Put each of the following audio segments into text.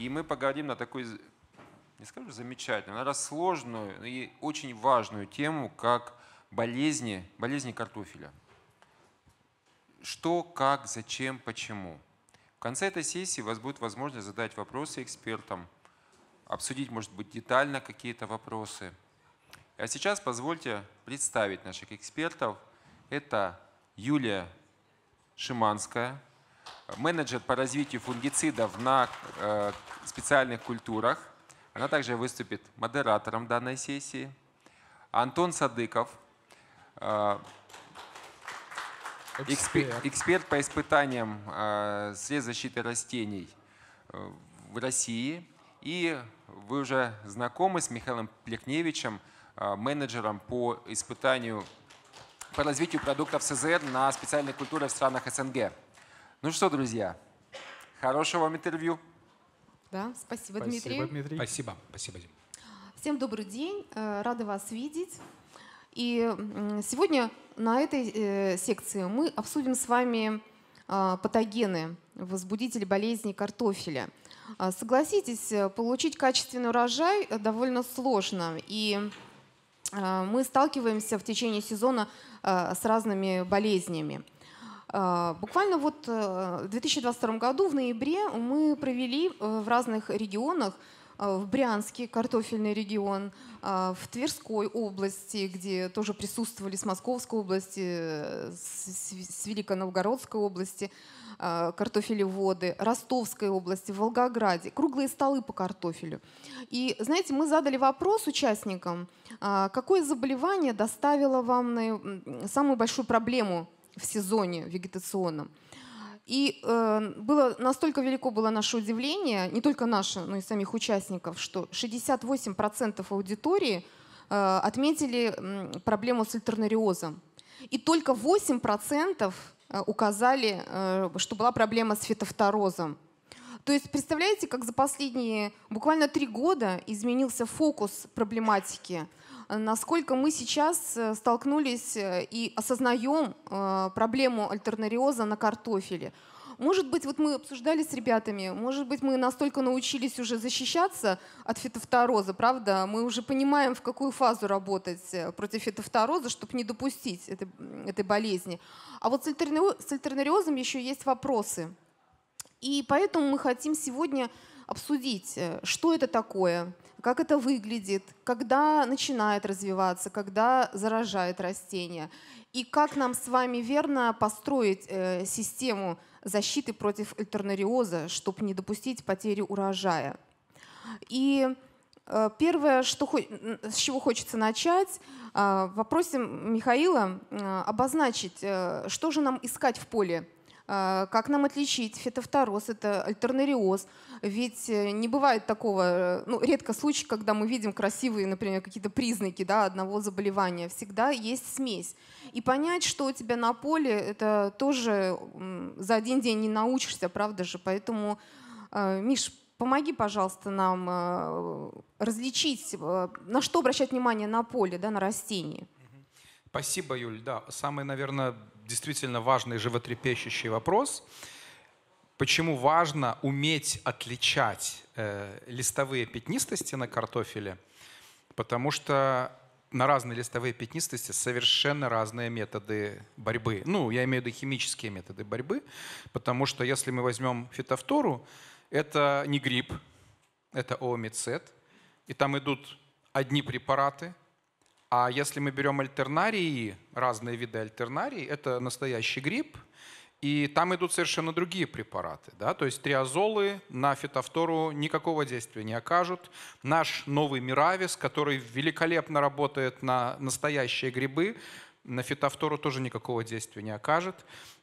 И мы поговорим на такой, не скажу замечательную, раз сложную и очень важную тему, как болезни, болезни картофеля. Что, как, зачем, почему. В конце этой сессии у вас будет возможность задать вопросы экспертам, обсудить, может быть, детально какие-то вопросы. А сейчас позвольте представить наших экспертов. Это Юлия Шиманская – менеджер по развитию фунгицидов на э, специальных культурах. Она также выступит модератором данной сессии. Антон Садыков, э, эксперт, эксперт по испытаниям э, средств защиты растений в России. И вы уже знакомы с Михаилом Плекневичем, менеджером по испытанию, по развитию продуктов СЗР на специальных культурах в странах СНГ. Ну что, друзья, хорошего вам интервью. Да, спасибо, спасибо Дмитрий. Дмитрий. Спасибо, спасибо, Дим. Всем добрый день, э, рада вас видеть. И сегодня на этой э, секции мы обсудим с вами а, патогены, возбудители болезней картофеля. А, согласитесь, э, получить качественный урожай довольно сложно, и а, мы сталкиваемся в течение сезона с разными болезнями. А, буквально вот э, в 2022 году, в ноябре, мы провели э, в разных регионах э, в Брянске картофельный регион, а, в Тверской области, где тоже присутствовали с Московской области, с Великоновгородской области а, картофелеводы, Ростовской области, Волгограде, круглые столы по картофелю. И, знаете, мы задали вопрос участникам, какое заболевание доставило вам самую большую проблему в сезоне вегетационном. И э, было настолько велико было наше удивление, не только наше, но и самих участников, что 68% аудитории э, отметили э, проблему с альтернариозом. И только 8% э, указали, э, что была проблема с фитофторозом. То есть представляете, как за последние буквально три года изменился фокус проблематики. Э, насколько мы сейчас э, столкнулись э, и осознаем проблему альтернариоза на картофеле. Может быть, вот мы обсуждали с ребятами, может быть, мы настолько научились уже защищаться от фитофтороза, правда? Мы уже понимаем, в какую фазу работать против фитофтороза, чтобы не допустить этой, этой болезни. А вот с, альтернариозом еще есть вопросы. И поэтому мы хотим сегодня обсудить, э, что это такое, как это выглядит, когда начинает развиваться, когда заражает растение, и как нам с вами верно построить э, систему защиты против альтернариоза, чтобы не допустить потери урожая. И э, первое, что, с чего хочется начать, э, в Михаила э, обозначить, э, что же нам искать в поле – а, как нам отличить фитофтороз, это альтернариоз? Ведь э, не бывает такого, э, ну, редко случай, когда мы видим красивые, например, какие-то признаки да, одного заболевания. Всегда есть смесь. И понять, что у тебя на поле, это тоже за один день не научишься, правда же? Поэтому, э, Миш, помоги, пожалуйста, нам различить, на что обращать внимание на поле, да, на растении. Спасибо, Юль. Да, самый, наверное, действительно важный животрепещущий вопрос. Почему важно уметь отличать э, листовые пятнистости на картофеле? Потому что на разные листовые пятнистости совершенно разные методы борьбы. Ну, я имею в виду химические методы борьбы, потому что если мы возьмем фитофтору, это не гриб, это оомицет, и там идут одни препараты – а если мы берем альтернарии, разные виды альтернарий, это настоящий грипп, и там идут совершенно другие препараты. Да? То есть триазолы на фитофтору никакого действия не окажут. Наш новый Миравис, который великолепно работает на настоящие грибы, на фитофтору тоже никакого действия не окажет.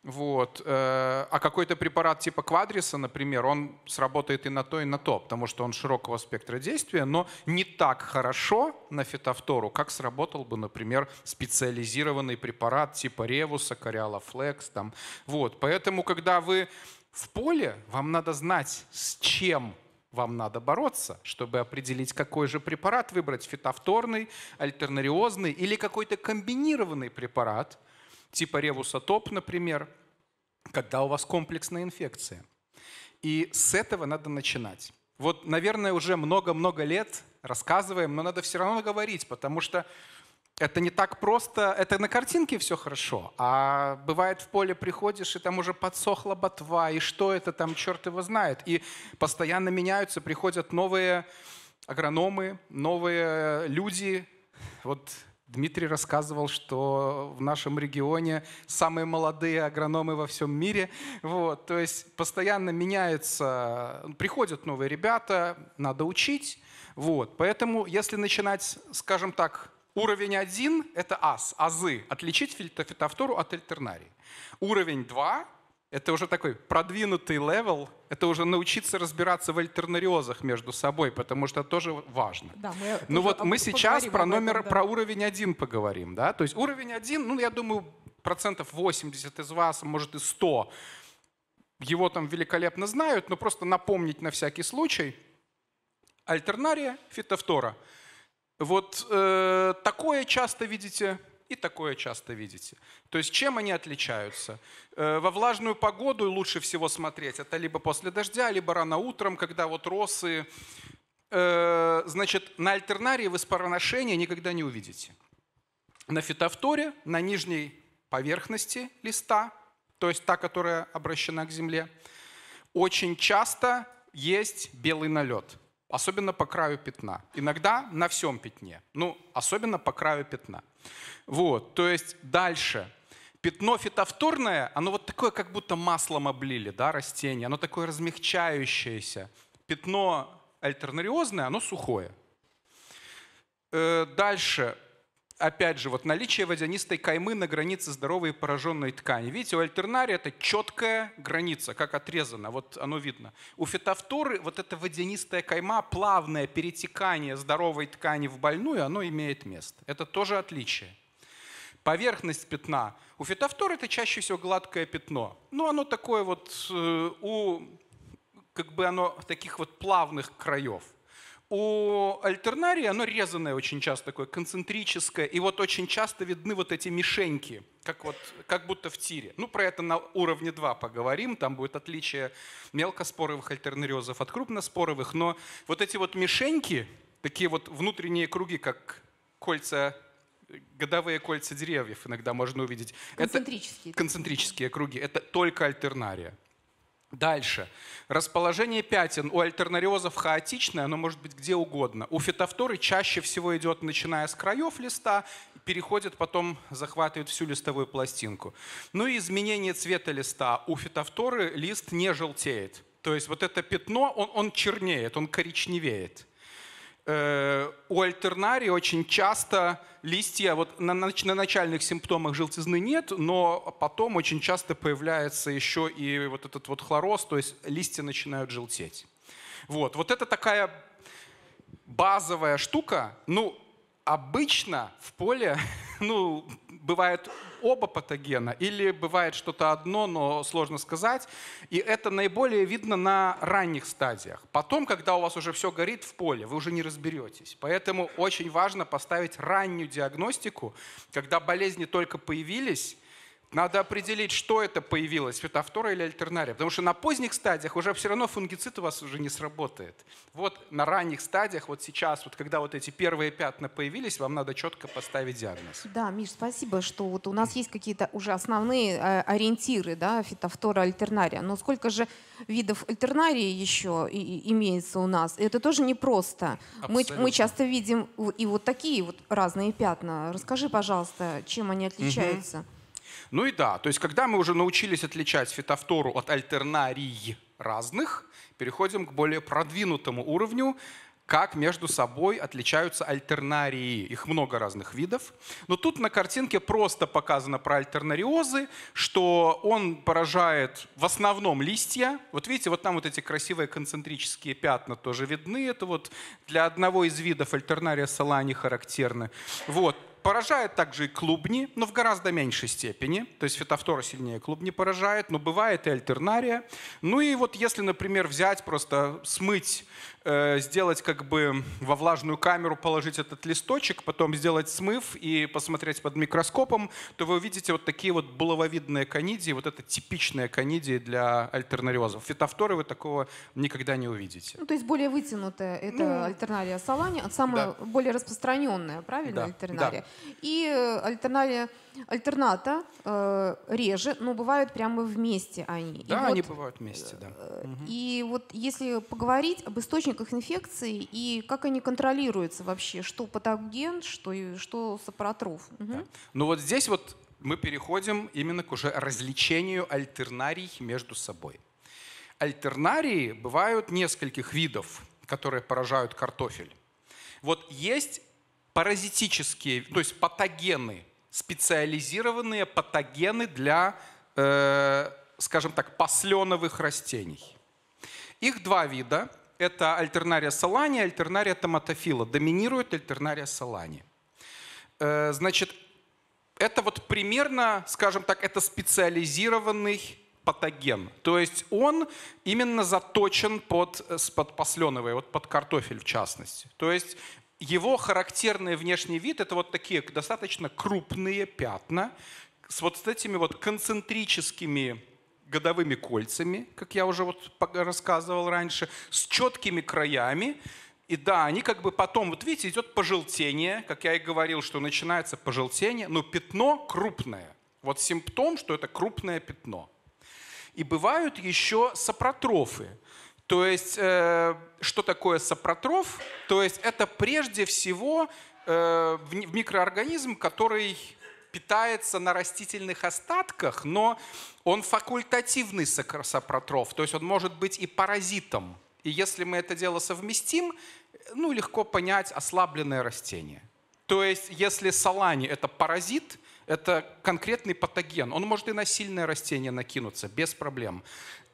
Вот. Э, а какой-то препарат типа квадриса, например, он сработает и на то, и на то, потому что он широкого спектра действия, но не так хорошо на фитофтору, как сработал бы, например, специализированный препарат типа ревуса, кориала, флекс, Там. Вот. Поэтому, когда вы в поле, вам надо знать, с чем вам надо бороться, чтобы определить, какой же препарат выбрать, фитовторный, альтернариозный или какой-то комбинированный препарат, типа ревусотоп, например, когда у вас комплексная инфекция. И с этого надо начинать. Вот, наверное, уже много-много лет рассказываем, но надо все равно говорить, потому что это не так просто, это на картинке все хорошо, а бывает в поле приходишь, и там уже подсохла ботва, и что это там, черт его знает. И постоянно меняются, приходят новые агрономы, новые люди. Вот Дмитрий рассказывал, что в нашем регионе самые молодые агрономы во всем мире. Вот, то есть постоянно меняются, приходят новые ребята, надо учить. Вот, поэтому если начинать, скажем так, Уровень 1 — это ас, азы, отличить фитофтору от альтернарии. Уровень 2 — это уже такой продвинутый левел, это уже научиться разбираться в альтернариозах между собой, потому что тоже важно. Да, мы ну вот мы сейчас про номер, этом, да. про уровень 1 поговорим. Да? То есть уровень 1, ну я думаю, процентов 80 из вас, может и 100, его там великолепно знают, но просто напомнить на всякий случай. Альтернария, фитофтора — вот э, такое часто видите и такое часто видите. То есть чем они отличаются? Э, во влажную погоду лучше всего смотреть. Это либо после дождя, либо рано утром, когда вот росы. Э, значит, на альтернарии вы спороношение никогда не увидите. На фитофторе, на нижней поверхности листа, то есть та, которая обращена к земле, очень часто есть белый налет – особенно по краю пятна. Иногда на всем пятне, ну, особенно по краю пятна. Вот, то есть дальше. Пятно фитофторное, оно вот такое, как будто маслом облили, да, растение, оно такое размягчающееся. Пятно альтернариозное, оно сухое. Э, дальше опять же, вот наличие водянистой каймы на границе здоровой и пораженной ткани. Видите, у альтернария это четкая граница, как отрезана, вот оно видно. У фитофторы вот эта водянистая кайма, плавное перетекание здоровой ткани в больную, оно имеет место. Это тоже отличие. Поверхность пятна. У фитофторы это чаще всего гладкое пятно. но ну, оно такое вот э, у как бы оно таких вот плавных краев у альтернарии оно резанное очень часто, такое концентрическое, и вот очень часто видны вот эти мишеньки, как, вот, как будто в тире. Ну, про это на уровне 2 поговорим, там будет отличие мелкоспоровых альтернариозов от крупноспоровых, но вот эти вот мишеньки, такие вот внутренние круги, как кольца годовые кольца деревьев иногда можно увидеть. Концентрические. Это концентрические круги. Это только альтернария. Дальше. Расположение пятен у альтернариозов хаотичное, оно может быть где угодно. У фитофторы чаще всего идет, начиная с краев листа, переходит потом, захватывает всю листовую пластинку. Ну и изменение цвета листа. У фитофторы лист не желтеет. То есть вот это пятно, он, он чернеет, он коричневеет. Э, у альтернарии очень часто листья, вот на, нач, на начальных симптомах желтизны нет, но потом очень часто появляется еще и вот этот вот хлороз, то есть листья начинают желтеть. Вот, вот это такая базовая штука. Ну, обычно в поле, ну, бывает оба патогена, или бывает что-то одно, но сложно сказать. И это наиболее видно на ранних стадиях. Потом, когда у вас уже все горит в поле, вы уже не разберетесь. Поэтому очень важно поставить раннюю диагностику, когда болезни только появились, надо определить, что это появилось, фитофтора или альтернария. Потому что на поздних стадиях уже все равно фунгицид у вас уже не сработает. Вот на ранних стадиях, вот сейчас, вот когда вот эти первые пятна появились, вам надо четко поставить диагноз. Да, Миш, спасибо, что вот у нас есть какие-то уже основные э, ориентиры, да, фитофтора, альтернария. Но сколько же видов альтернарии еще имеется у нас? Это тоже непросто. Мы, мы часто видим и вот такие вот разные пятна. Расскажи, пожалуйста, чем они отличаются? Угу. Ну и да, то есть когда мы уже научились отличать фитофтору от альтернарий разных, переходим к более продвинутому уровню, как между собой отличаются альтернарии. Их много разных видов. Но тут на картинке просто показано про альтернариозы, что он поражает в основном листья. Вот видите, вот там вот эти красивые концентрические пятна тоже видны. Это вот для одного из видов альтернария салани характерны. Вот. Поражает также и клубни, но в гораздо меньшей степени. То есть фитофтора сильнее клубни поражает, но бывает и альтернария. Ну и вот если, например, взять просто смыть Э, сделать как бы во влажную камеру, положить этот листочек, потом сделать смыв и посмотреть под микроскопом, то вы увидите вот такие вот булавовидные конидии, вот это типичные конидии для альтернариозов. Фитофторы вы такого никогда не увидите. Ну, то есть более вытянутая это ну, альтернария салани, самая да. более распространенная, правильно, да, альтернария? Да. И альтернария Альтерната э, реже, но бывают прямо вместе они. Да, и вот, они бывают вместе, да. Э, и вот если поговорить об источниках инфекции и как они контролируются вообще, что патоген, что, что сапротроф. Угу. Да. Ну вот здесь вот мы переходим именно к уже развлечению альтернарий между собой. Альтернарии бывают нескольких видов, которые поражают картофель. Вот есть паразитические, то есть патогены специализированные патогены для, э, скажем так, посленовых растений. Их два вида. Это альтернария салани и альтернария томатофила. Доминирует альтернария салани. Э, значит, это вот примерно, скажем так, это специализированный патоген. То есть он именно заточен под, э, под посленовые, вот под картофель в частности. То есть его характерный внешний вид – это вот такие достаточно крупные пятна с вот с этими вот концентрическими годовыми кольцами, как я уже вот рассказывал раньше, с четкими краями. И да, они как бы потом, вот видите, идет пожелтение, как я и говорил, что начинается пожелтение, но пятно крупное. Вот симптом, что это крупное пятно. И бывают еще сапротрофы. То есть, э, что такое сапротроф? То есть, это прежде всего э, микроорганизм, который питается на растительных остатках, но он факультативный сапротроф, то есть он может быть и паразитом. И если мы это дело совместим, ну, легко понять ослабленное растение. То есть если салани – это паразит, это конкретный патоген. Он может и на сильное растение накинуться без проблем.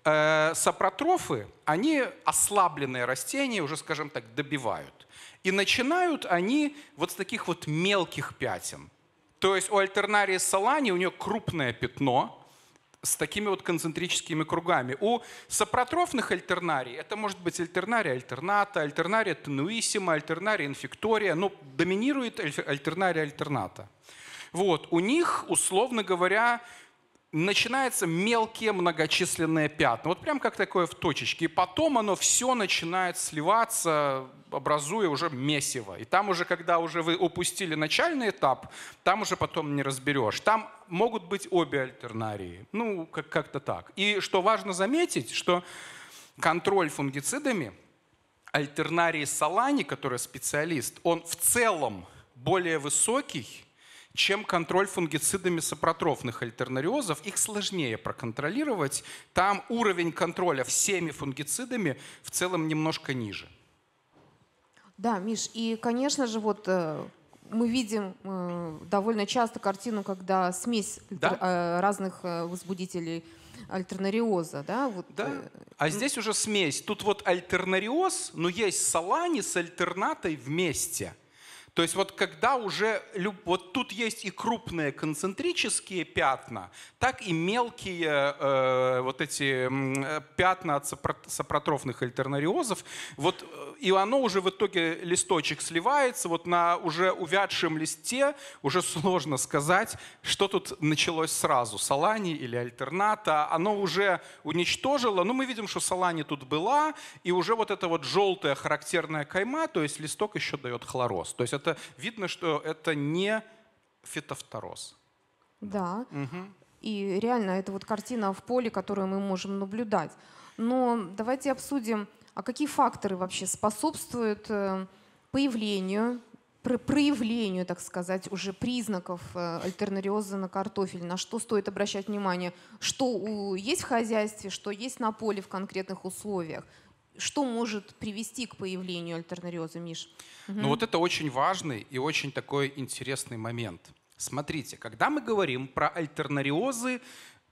Э, сапротрофы, они ослабленные растения уже, скажем так, добивают. И начинают они вот с таких вот мелких пятен. То есть у альтернарии салани у нее крупное пятно с такими вот концентрическими кругами. У сапротрофных альтернарий, это может быть альтернария альтерната, альтернария тенуиссима, альтернария инфектория, но ну, доминирует альтернария альтерната. Вот. У них, условно говоря, начинаются мелкие многочисленные пятна. Вот прям как такое в точечке. И потом оно все начинает сливаться, образуя уже месиво. И там уже, когда уже вы упустили начальный этап, там уже потом не разберешь. Там могут быть обе альтернарии. Ну, как- как-то так. И что важно заметить, что контроль фунгицидами, альтернарии Салани, который специалист, он в целом более высокий, чем контроль фунгицидами сапротрофных альтернариозов. Их сложнее проконтролировать. Там уровень контроля всеми фунгицидами в целом немножко ниже. Да, Миш, и, конечно же, вот э, мы видим э, довольно часто картину, когда смесь да? Э, разных возбудителей альтернариоза, да? Вот. Да. А здесь уже смесь. Тут вот альтернариоз, но есть салани с альтернатой вместе. То есть вот когда уже, вот тут есть и крупные концентрические пятна, так и мелкие э, вот эти пятна от сапротрофных альтернариозов, вот э, и оно уже в итоге листочек сливается, вот на уже увядшем листе уже сложно сказать, что тут началось сразу, салани или альтерната, оно уже уничтожило, ну мы видим, что салани тут была, и уже вот эта вот желтая характерная кайма, то есть листок еще дает хлороз, то есть это видно, что это не фитофтороз. Да. Угу. И реально это вот картина в поле, которую мы можем наблюдать. Но давайте обсудим, а какие факторы вообще способствуют э, появлению, проявлению, так сказать, уже признаков э, альтернариоза на картофель, на что стоит обращать внимание, что есть в хозяйстве, что есть на поле в конкретных условиях – что может привести к появлению альтернариоза, Миш? Угу. Ну вот это очень важный и очень такой интересный момент. Смотрите, когда мы говорим про альтернариозы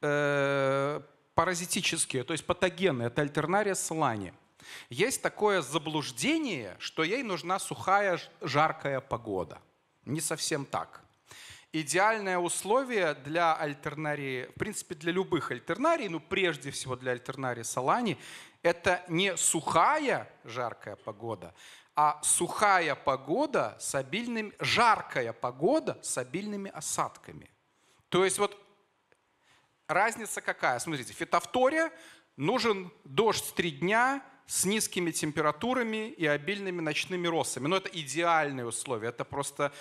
э, паразитические, то есть патогены, это альтернария солани, есть такое заблуждение, что ей нужна сухая, жаркая погода. Не совсем так идеальное условие для альтернарии, в принципе, для любых альтернарий, ну прежде всего для альтернарии Солани, это не сухая жаркая погода, а сухая погода с обильными, жаркая погода с обильными осадками. То есть вот разница какая? Смотрите, фитофтория нужен дождь три дня с низкими температурами и обильными ночными росами. Но ну, это идеальные условия, это просто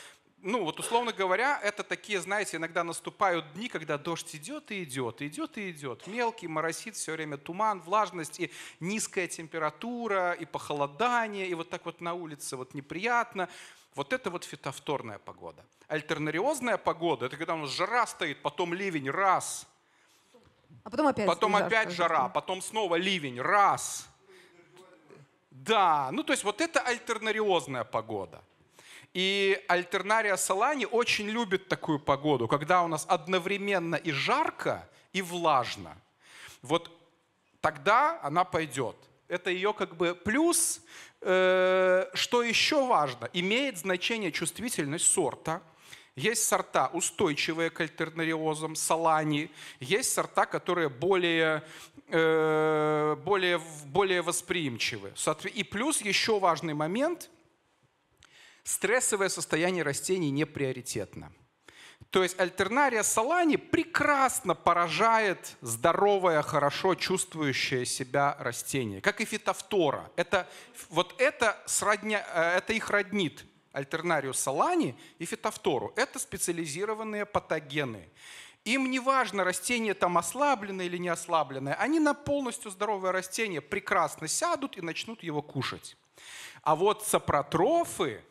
ну, вот условно говоря, это такие, знаете, иногда наступают дни, когда дождь идет и идет, и идет и идет. Мелкий, моросит, все время туман, влажность, и низкая температура, и похолодание, и вот так вот на улице вот неприятно. Вот это вот фитофторная погода. Альтернариозная погода – это когда у нас жара стоит, потом ливень – раз. А потом опять, потом жар, опять жара, потом снова ливень – раз. Да, ну то есть вот это альтернариозная погода. И альтернария салани очень любит такую погоду, когда у нас одновременно и жарко, и влажно. Вот тогда она пойдет. Это ее как бы плюс. Э, что еще важно? Имеет значение чувствительность сорта. Есть сорта, устойчивые к альтернариозам, салани. Есть сорта, которые более, э, более, более восприимчивы. И плюс еще важный момент – Стрессовое состояние растений не приоритетно. То есть альтернария салани прекрасно поражает здоровое, хорошо чувствующее себя растение, как и фитофтора. Это, вот это, сродня, э, это их роднит, альтернарию салани и фитофтору. Это специализированные патогены. Им не важно, растение там ослабленное или не ослабленное. Они на полностью здоровое растение прекрасно сядут и начнут его кушать. А вот сапротрофы,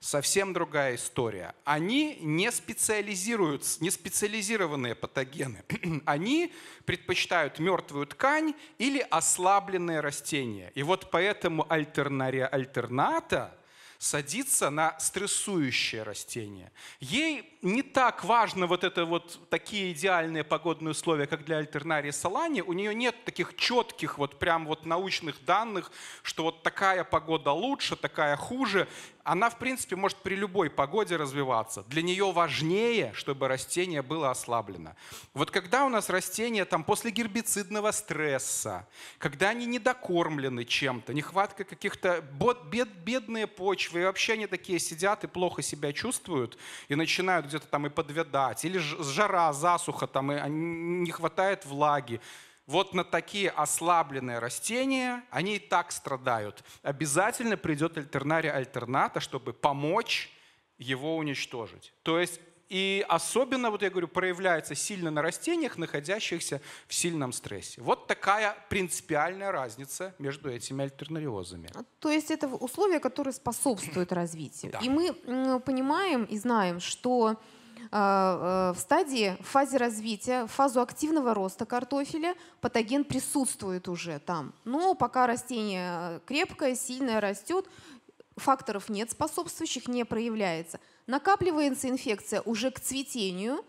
совсем другая история. Они не специализируются, не специализированные патогены. Они предпочитают мертвую ткань или ослабленные растения. И вот поэтому альтернария альтерната садится на стрессующее растение. Ей не так важно вот это вот такие идеальные погодные условия, как для альтернарии салани. У нее нет таких четких вот прям вот научных данных, что вот такая погода лучше, такая хуже она, в принципе, может при любой погоде развиваться. Для нее важнее, чтобы растение было ослаблено. Вот когда у нас растения там, после гербицидного стресса, когда они недокормлены чем-то, нехватка каких-то бед, бедные почвы, и вообще они такие сидят и плохо себя чувствуют, и начинают где-то там и подвядать, или жара, засуха, там, и не хватает влаги, вот на такие ослабленные растения, они и так страдают. Обязательно придет альтернария альтерната, чтобы помочь его уничтожить. То есть и особенно, вот я говорю, проявляется сильно на растениях, находящихся в сильном стрессе. Вот такая принципиальная разница между этими альтернариозами. А, то есть это условия, которые способствуют развитию. Да. И мы понимаем и знаем, что а, э, в стадии, в фазе развития, в фазу активного роста картофеля патоген присутствует уже там. Но пока растение э, крепкое, сильное растет, факторов нет способствующих, не проявляется. Накапливается инфекция уже к цветению,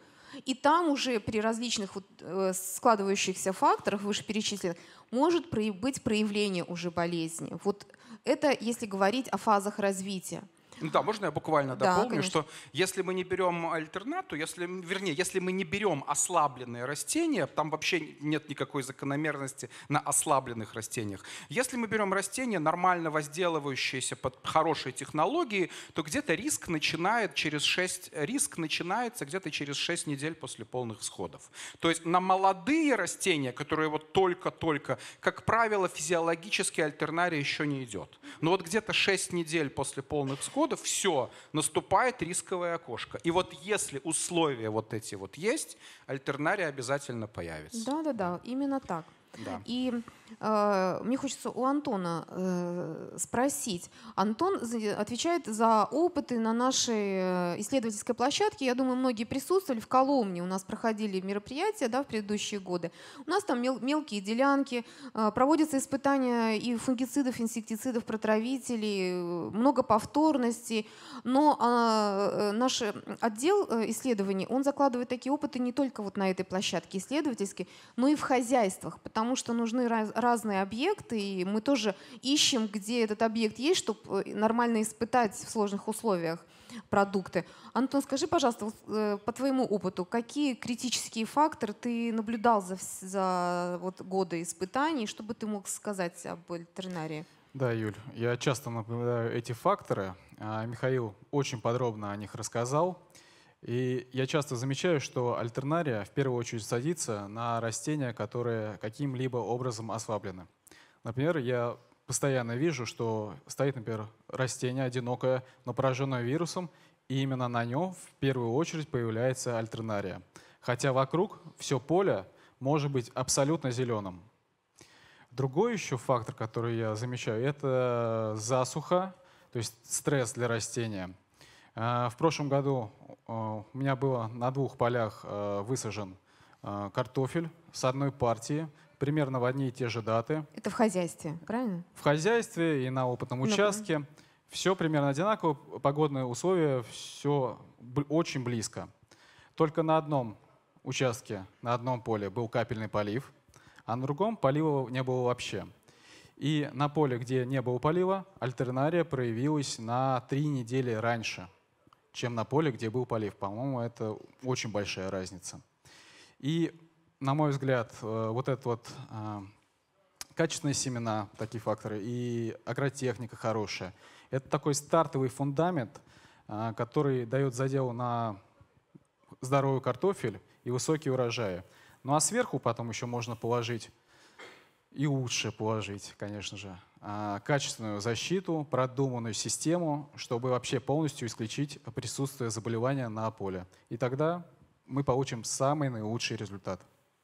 и там уже при различных э, складывающихся факторах, вышеперечисленных, может быть проявление уже болезни. Вот это если говорить о фазах развития. Ну да, можно я буквально дополню, да, что если мы не берем альтернату, если, вернее, если мы не берем ослабленные растения, там вообще нет никакой закономерности на ослабленных растениях. Если мы берем растения, нормально возделывающиеся под хорошие технологии, то где-то риск начинает через 6, риск начинается где-то через 6 недель после полных сходов. То есть на молодые растения, которые вот только-только, как правило, физиологически альтернария еще не идет. Но вот где-то 6 недель после полных сходов доходов, все, наступает рисковое окошко. И вот если условия вот эти вот есть, альтернария обязательно появится. Да-да-да, именно так. Да. И Э, мне хочется у Антона э, спросить. Антон отвечает за опыты на нашей э, исследовательской площадке. Я думаю, многие присутствовали в Коломне. У нас проходили мероприятия да, в предыдущие годы. У нас там мел мелкие делянки, проводятся испытания и фунгицидов, инсектицидов, протравителей, много повторностей. Но а, наш отдел исследований, он закладывает такие опыты не только вот на этой площадке исследовательской, но и в хозяйствах, потому что нужны разные объекты, и мы тоже ищем, где этот объект есть, чтобы э, нормально испытать в сложных условиях продукты. Антон, скажи, пожалуйста, э, по твоему опыту, какие критические факторы ты наблюдал за, за вот годы испытаний, что бы ты мог сказать об ветеринарии? Да, Юль, я часто наблюдаю эти факторы. А, Михаил очень подробно о них рассказал. И я часто замечаю, что альтернария в первую очередь садится на растения, которые каким-либо образом ослаблены. Например, я постоянно вижу, что стоит, например, растение одинокое, но пораженное вирусом, и именно на нем в первую очередь появляется альтернария. Хотя вокруг все поле может быть абсолютно зеленым. Другой еще фактор, который я замечаю, это засуха, то есть стресс для растения. А, в прошлом году у меня было на двух полях э, высажен э, картофель с одной партии, примерно в одни и те же даты. Это в хозяйстве, правильно? В хозяйстве и на опытном участке. Ну, все примерно одинаково, погодные условия, все очень близко. Только на одном участке, на одном поле был капельный полив, а на другом полива не было вообще. И на поле, где не было полива, альтернария проявилась на три недели раньше – чем на поле, где был полив. По-моему, это очень большая разница. И, на мой взгляд, э, вот это вот э, качественные семена, такие факторы, и агротехника хорошая. Это такой стартовый фундамент, э, который дает задел на здоровый картофель и высокие урожаи. Ну а сверху потом еще можно положить и лучше положить, конечно же, а, качественную защиту, продуманную систему, чтобы вообще полностью исключить присутствие заболевания на поле. И тогда мы получим самый наилучший результат.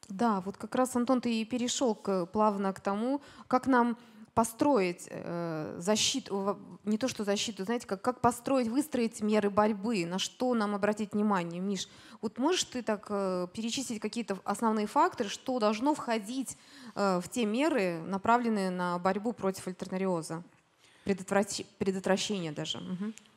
Да, вот как раз, Антон, ты и перешел к, плавно к тому, как нам построить э, защиту, не то что защиту, знаете, как, как построить, выстроить меры борьбы, на что нам обратить внимание, Миш? Вот можешь ты так э, перечислить какие-то основные факторы, что должно входить э, в те меры, направленные на борьбу против альтернариоза, предотвращение даже?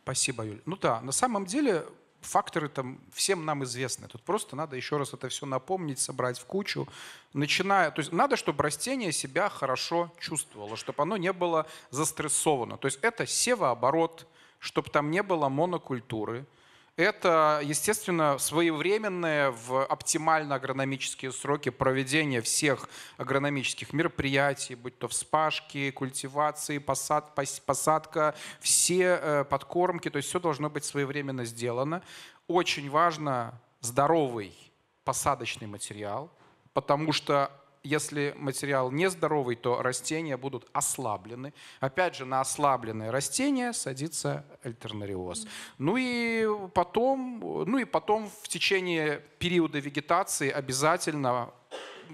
Спасибо, Юль. Ну да, на самом деле факторы там всем нам известны. Тут просто надо еще раз это все напомнить, собрать в кучу. Начиная, то есть надо, чтобы растение себя хорошо чувствовало, чтобы оно не было застрессовано. То есть это севооборот, чтобы там не было монокультуры, это, естественно, своевременное в оптимально агрономические сроки проведения всех агрономических мероприятий, будь то вспашки, культивации, посад, посадка, все э, подкормки, то есть все должно быть своевременно сделано. Очень важно здоровый посадочный материал, потому что если материал нездоровый, то растения будут ослаблены. Опять же, на ослабленные растения садится альтернариоз. Ну и потом, ну и потом в течение периода вегетации обязательно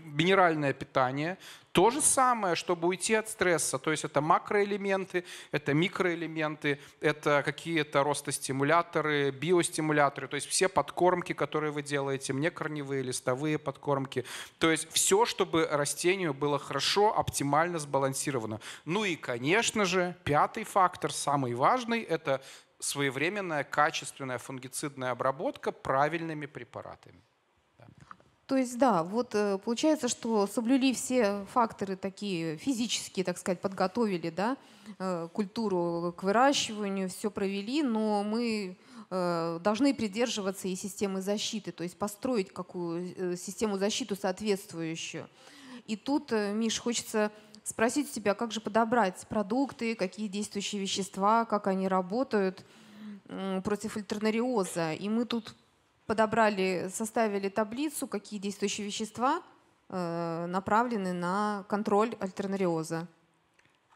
минеральное питание. То же самое, чтобы уйти от стресса. То есть это макроэлементы, это микроэлементы, это какие-то ростостимуляторы, биостимуляторы, то есть все подкормки, которые вы делаете, мне корневые, листовые подкормки. То есть все, чтобы растению было хорошо, оптимально сбалансировано. Ну и, конечно же, пятый фактор, самый важный, это своевременная качественная фунгицидная обработка правильными препаратами. То есть, да, вот э, получается, что соблюли все факторы такие физические, так сказать, подготовили, да, э, культуру к выращиванию, все провели, но мы э, должны придерживаться и системы защиты, то есть построить какую систему защиты соответствующую. И тут, Миш, хочется спросить у тебя, как же подобрать продукты, какие действующие вещества, как они работают против альтернариоза. И мы тут подобрали, составили таблицу, какие действующие вещества э, направлены на контроль альтернариоза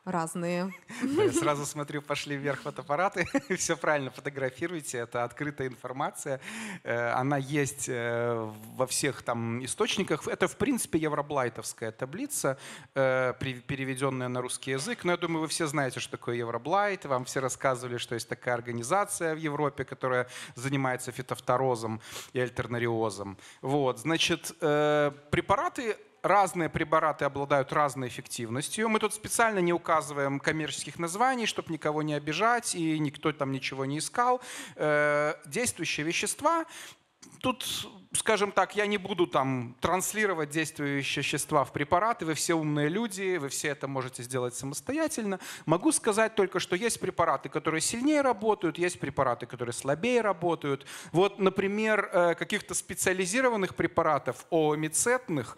разные. я сразу смотрю, пошли вверх фотоаппараты. Все правильно, фотографируйте. Это открытая информация. Э, она есть э, во всех там источниках. Это, в принципе, евроблайтовская таблица, э, переведенная на русский язык. Но я думаю, вы все знаете, что такое евроблайт. Вам все рассказывали, что есть такая организация в Европе, которая занимается фитофторозом и альтернариозом. Вот, значит, препараты разные препараты обладают разной эффективностью. Мы тут специально не указываем коммерческих названий, чтобы никого не обижать, и никто там ничего не искал. Э, действующие вещества тут, скажем так, я не буду там транслировать действующие вещества в препараты, вы все умные люди, вы все это можете сделать самостоятельно. Могу сказать только, что есть препараты, которые сильнее работают, есть препараты, которые слабее работают. Вот, например, э, каких-то специализированных препаратов, оомицетных,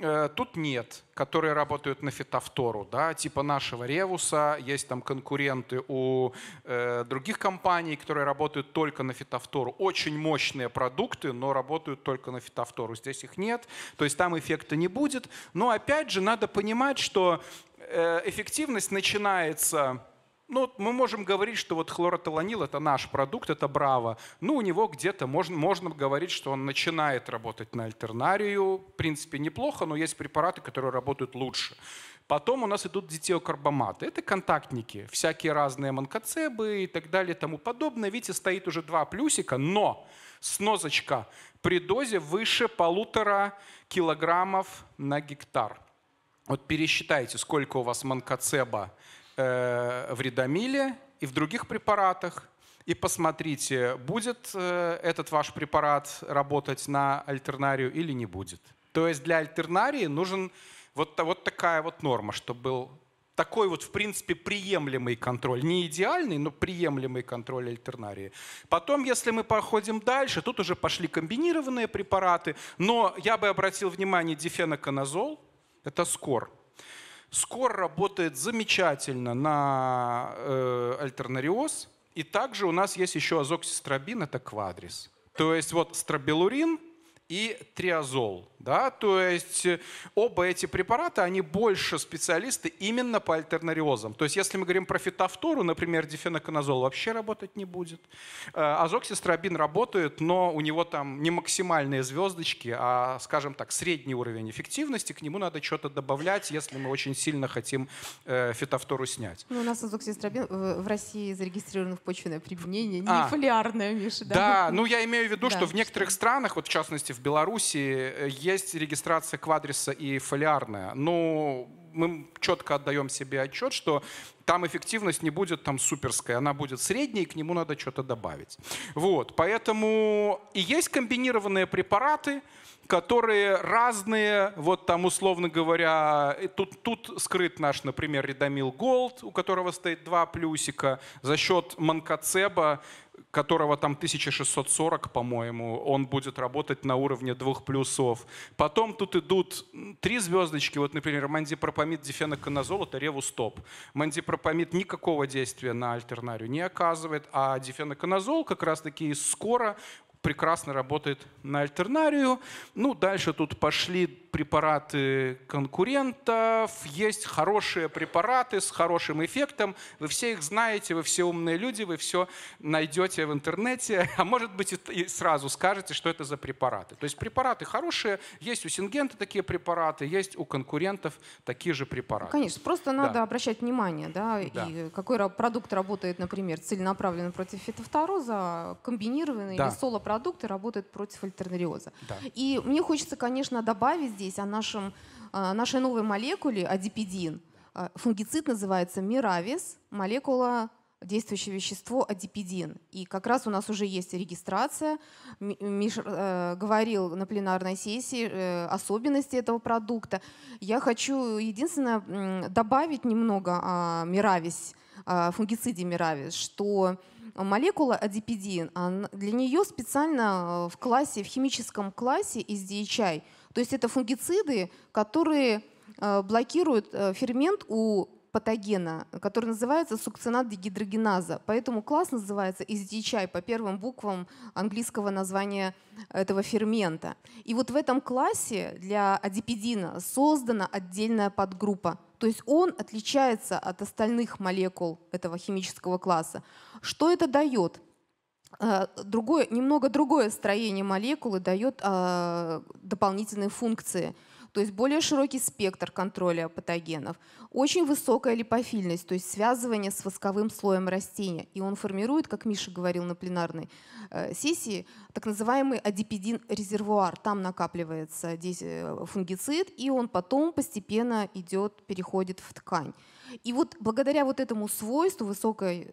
Э, тут нет, которые работают на фитофтору, да, типа нашего Ревуса, есть там конкуренты у э, других компаний, которые работают только на фитофтору. Очень мощные продукты, но работают только на фитофтору. Здесь их нет, то есть там эффекта не будет. Но опять же надо понимать, что э, эффективность начинается ну, мы можем говорить, что вот хлоротоланил – это наш продукт, это браво. Ну, у него где-то можно, можно говорить, что он начинает работать на альтернарию. В принципе, неплохо, но есть препараты, которые работают лучше. Потом у нас идут дитиокарбоматы. Это контактники, всякие разные манкоцебы и так далее и тому подобное. Видите, стоит уже два плюсика, но снозочка при дозе выше полутора килограммов на гектар. Вот пересчитайте, сколько у вас манкоцеба – Э, в ридамиле и в других препаратах, и посмотрите, будет э, этот ваш препарат работать на альтернарию или не будет. То есть для альтернарии нужен вот, вот такая вот норма, чтобы был такой вот, в принципе, приемлемый контроль. Не идеальный, но приемлемый контроль альтернарии. Потом, если мы походим дальше, тут уже пошли комбинированные препараты, но я бы обратил внимание дифеноконазол, это скор. Скор работает замечательно на э, альтернариоз. И также у нас есть еще азоксистрабин, это квадрис. То есть вот страбилурин и триазол. Да? То есть э, оба эти препарата, они больше специалисты именно по альтернариозам. То есть если мы говорим про фитофтору, например, дифеноконазол вообще работать не будет. Э, азоксистробин работает, но у него там не максимальные звездочки, а, скажем так, средний уровень эффективности. К нему надо что-то добавлять, если мы очень сильно хотим э, фитофтору снять. Ну, у нас азоксистробин в России зарегистрирован в почвенное применение. Не а, фолиарное, Миша. Да? да, ну я имею в виду, да, что в некоторых что... странах, вот в частности в в Беларуси э, есть регистрация квадриса и фолиарная. Но ну, мы четко отдаем себе отчет, что там эффективность не будет там суперской, она будет средней, и к нему надо что-то добавить. Вот, поэтому и есть комбинированные препараты, которые разные, вот там условно говоря, э, тут, тут скрыт наш, например, Редамил Голд, у которого стоит два плюсика, за счет Манкацеба, которого там 1640, по-моему, он будет работать на уровне двух плюсов. Потом тут идут три звездочки, вот, например, мандипропамид, дифеноконазол, это ревустоп. Мандипропамид никакого действия на альтернарию не оказывает, а дифеноконазол как раз-таки скоро прекрасно работает на альтернарию. Ну, дальше тут пошли препараты конкурентов. Есть хорошие препараты с хорошим эффектом. Вы все их знаете, вы все умные люди, вы все найдете в интернете. А может быть, и сразу скажете, что это за препараты. То есть препараты хорошие. Есть у Сингента такие препараты, есть у конкурентов такие же препараты. Ну, конечно, просто надо да. обращать внимание, да, да, и какой продукт работает, например, целенаправленно против фитофтороза, комбинированный да. или соло продукты работают против альтернариоза. Да. И мне хочется, конечно, добавить здесь о нашем, э, нашей новой молекуле, адипидин. Э, фунгицид называется миравис, молекула действующее вещество адипидин. И как раз у нас уже есть регистрация. Миш э, говорил на пленарной сессии э, особенности этого продукта. Я хочу единственное добавить немного о миравис, о фунгициде миравис, что э, а, молекула адипидин, для нее специально э, в классе, в химическом классе из DHI, то есть это фунгициды, которые э, блокируют э, фермент у патогена, который называется сукцинат дегидрогеназа. Поэтому класс называется SDHI по первым буквам английского названия этого фермента. И вот в этом классе для адипедина создана отдельная подгруппа. То есть он отличается от остальных молекул этого химического класса. Что это дает? Э, другое, немного другое строение молекулы дает э, дополнительные функции то есть более широкий спектр контроля патогенов, очень высокая липофильность, то есть связывание с восковым слоем растения. И он формирует, как Миша говорил на пленарной э, сессии, так называемый адипедин-резервуар. Там накапливается фунгицид, и он потом постепенно идет, переходит в ткань. И вот благодаря вот этому свойству высокой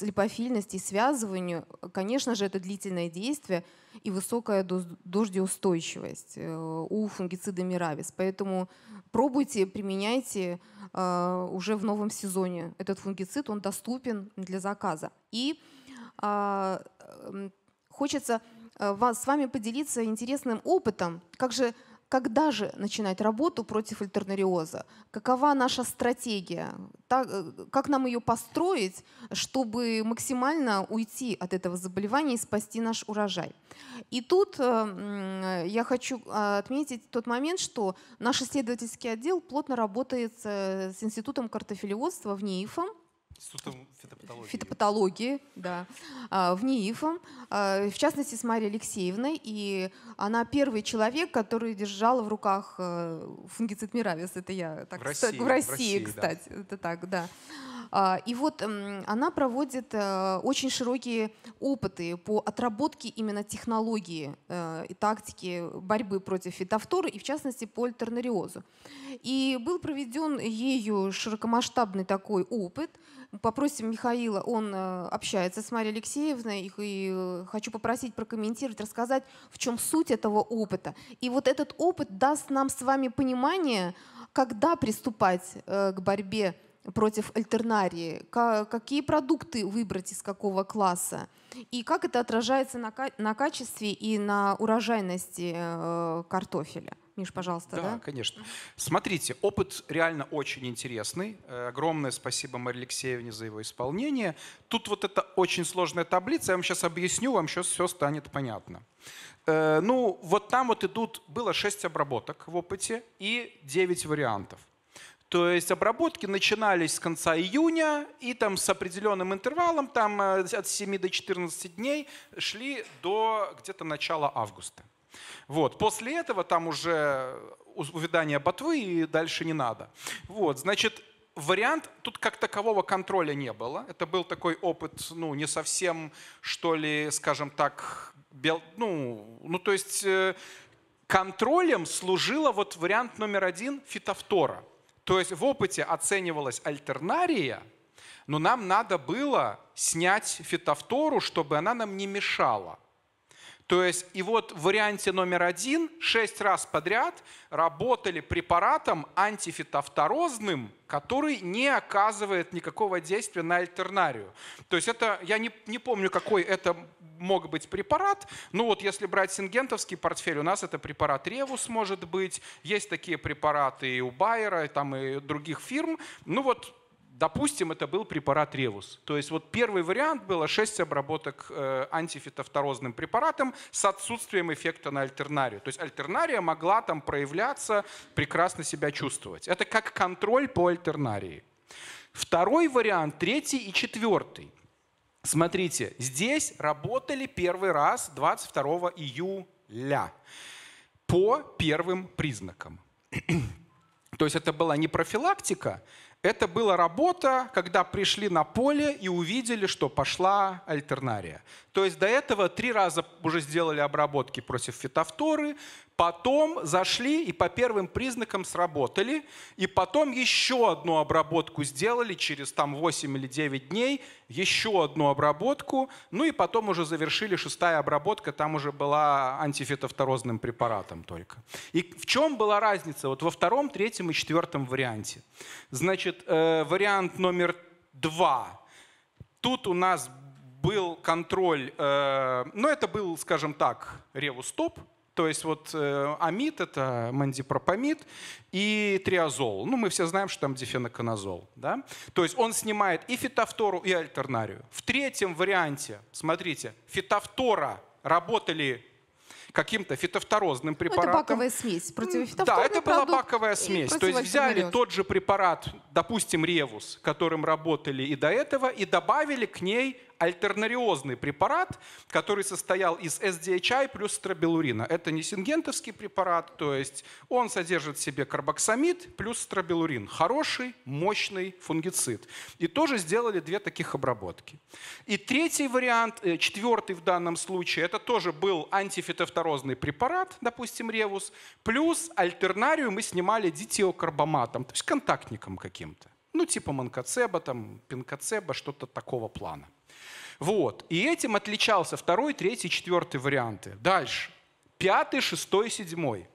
липофильности и связыванию, конечно же, это длительное действие и высокая дождеустойчивость э, у фунгицида миравис. Поэтому пробуйте, применяйте э, уже в новом сезоне этот фунгицид, он доступен для заказа. И а, хочется э, вас, с вами поделиться интересным опытом, как же когда же начинать работу против альтернариоза? Какова наша стратегия? Э, как нам ее построить, чтобы максимально уйти от этого заболевания и спасти наш урожай? И тут э, я хочу а, отметить тот момент, что наш исследовательский отдел плотно работает э, с Институтом картофелеводства в НИИФом, Институтом фитопатологии. Фитопатологии, да, а, в НИИФом, а, в частности, с Марией Алексеевной. И она первый человек, который держал в руках э, фунгицид Миравис. Это я так, в России, кстати, в России, в России кстати. Да. Это так, да. А, и вот она проводит э, очень широкие опыты по отработке именно технологии э, и тактики борьбы против фитофторы, и в частности по альтернариозу. И был проведен ею широкомасштабный такой опыт. Попросим Михаила, он э, общается с Марией Алексеевной, и хочу попросить прокомментировать, рассказать, в чем суть этого опыта. И вот этот опыт даст нам с вами понимание, когда приступать к борьбе против альтернарии, какие продукты выбрать из какого класса и как это отражается на, на качестве и на урожайности э, картофеля. Миш, пожалуйста, да? Да, конечно. Смотрите, опыт реально очень интересный. Э, огромное спасибо Марии Алексеевне за его исполнение. Тут вот это очень сложная таблица. Я вам сейчас объясню, вам сейчас все станет понятно. Э, ну, вот там вот идут, было 6 обработок в опыте и 9 вариантов. То есть обработки начинались с конца июня и там с определенным интервалом, там э, от 7 до 14 дней, шли до где-то начала августа. Вот. После этого там уже увядание ботвы и дальше не надо. Вот. Значит, вариант, тут как такового контроля не было. Это был такой опыт, ну, не совсем, что ли, скажем так, бел, ну, ну, то есть э, контролем служила вот вариант номер один фитофтора – то есть в опыте оценивалась альтернария, но нам надо было снять фитофтору, чтобы она нам не мешала. То есть, и вот в варианте номер один шесть раз подряд работали препаратом антифитофторозным, который не оказывает никакого действия на альтернарию. То есть это, я не, не помню, какой это мог быть препарат, ну вот если брать сингентовский портфель, у нас это препарат Ревус может быть, есть такие препараты и у Байера, и там и других фирм, ну вот Допустим, это был препарат Ревус. То есть вот первый вариант было 6 а обработок э, антифитофторозным препаратом с отсутствием эффекта на альтернарию. То есть альтернария могла там проявляться, прекрасно себя чувствовать. Это как контроль по альтернарии. Второй вариант, третий и четвертый. Смотрите, здесь работали первый раз 22 июля по первым признакам. То есть это была не профилактика, это была работа, когда пришли на поле и увидели, что пошла альтернария. То есть до этого три раза уже сделали обработки против фитофторы, Потом зашли и по первым признакам сработали. И потом еще одну обработку сделали через там 8 или 9 дней, еще одну обработку. Ну и потом уже завершили шестая обработка, там уже была антифитофторозным препаратом только. И в чем была разница вот во втором, третьем и четвертом варианте? Значит, э, вариант номер два. Тут у нас был контроль, э, ну это был, скажем так, ревустоп, то есть вот э, амид – это мандипропамид и триазол. Ну, мы все знаем, что там дифеноконазол. Да? То есть он снимает и фитофтору, и альтернарию. В третьем варианте, смотрите, фитофтора работали каким-то фитофторозным ну, препаратом. Это баковая смесь, противофитофторный Да, это была баковая смесь. То есть взяли тот же препарат, допустим, ревус, которым работали и до этого, и добавили к ней альтернариозный препарат, который состоял из SDHI плюс стробилурина. Это не сингентовский препарат, то есть он содержит в себе карбоксамид плюс стробилурин. Хороший, мощный фунгицид. И тоже сделали две таких обработки. И третий вариант, э, четвертый в данном случае, это тоже был антифитофторозный препарат, допустим, ревус, плюс альтернарию мы снимали дитиокарбоматом, то есть контактником каким-то. Ну, типа Манкацеба, там, Пинкацеба, что-то такого плана. Вот. И этим отличался второй, третий, четвертый варианты. Дальше. Пятый, шестой, седьмой.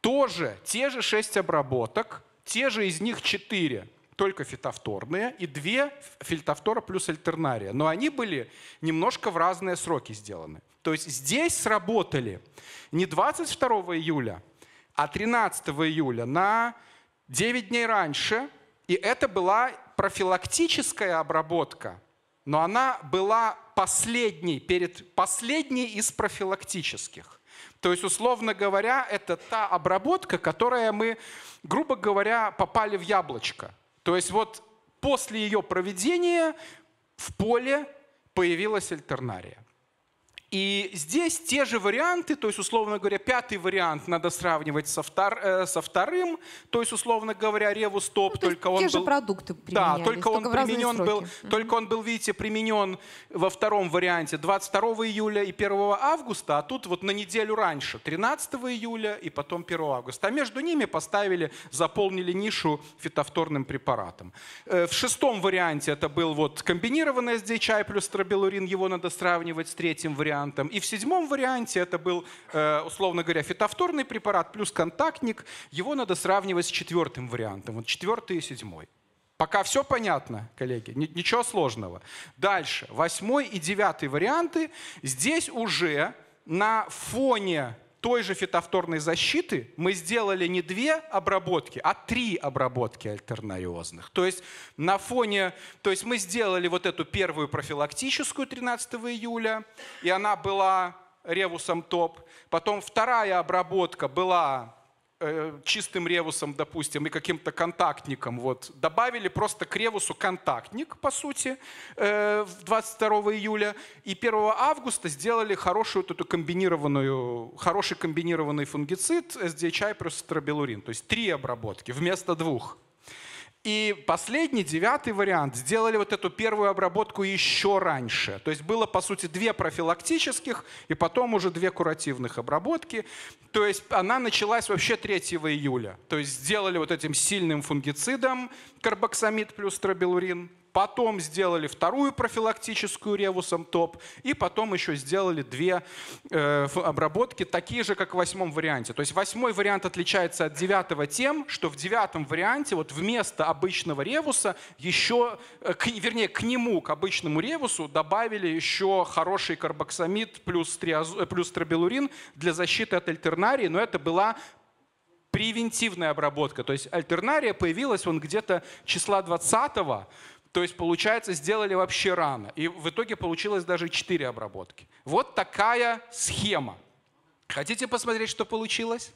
Тоже те же шесть обработок, те же из них четыре только фитофторные и две фитофтора плюс альтернария. Но они были немножко в разные сроки сделаны. То есть здесь сработали не 22 июля, а 13 июля на 9 дней раньше – и это была профилактическая обработка, но она была последней, перед последней из профилактических. То есть, условно говоря, это та обработка, которая мы, грубо говоря, попали в яблочко. То есть вот после ее проведения в поле появилась альтернария. И здесь те же варианты, то есть, условно говоря, пятый вариант надо сравнивать со, втор, э, со вторым, то есть, условно говоря, ревустоп ну, то только он те был... же продукты Да, только, только он применен был, mm -hmm. только он был, видите, применен во втором варианте 22 июля и 1 августа, а тут вот на неделю раньше, 13 июля и потом 1 августа. А между ними поставили, заполнили нишу фитофторным препаратом. Э, в шестом варианте это был вот комбинированный с DHI а плюс трабелурин, его надо сравнивать с третьим вариантом, вариантом. И в седьмом варианте это был, э, условно говоря, фитофторный препарат плюс контактник. Его надо сравнивать с четвертым вариантом. Вот четвертый и седьмой. Пока все понятно, коллеги, ничего сложного. Дальше, восьмой и девятый варианты. Здесь уже на фоне той же фитофторной защиты мы сделали не две обработки, а три обработки альтернариозных. То есть на фоне, то есть мы сделали вот эту первую профилактическую 13 июля, и она была ревусом топ. Потом вторая обработка была Э, чистым ревусом, допустим, и каким-то контактником. Вот. Добавили просто к ревусу контактник, по сути, э, 22 июля. И 1 августа сделали хорошую эту комбинированную, хороший комбинированный фунгицид SDHI э, плюс стробилурин. То есть три обработки вместо двух. И последний, девятый вариант, сделали вот эту первую обработку еще раньше. То есть было, по сути, две профилактических и потом уже две куративных обработки. То есть она началась вообще 3 июля. То есть сделали вот этим сильным фунгицидом карбоксамид плюс трабелурин, потом сделали вторую профилактическую ревусом топ, и потом еще сделали две э, обработки, такие же, как в восьмом варианте. То есть восьмой вариант отличается от девятого тем, что в девятом варианте вот вместо обычного ревуса еще, э, к, вернее, к нему, к обычному ревусу добавили еще хороший карбоксамид плюс, триаз, э, плюс трабелурин для защиты от альтернарии, но это была превентивная обработка. То есть альтернария появилась он где-то числа 20 то есть, получается, сделали вообще рано. И в итоге получилось даже 4 обработки. Вот такая схема. Хотите посмотреть, что получилось?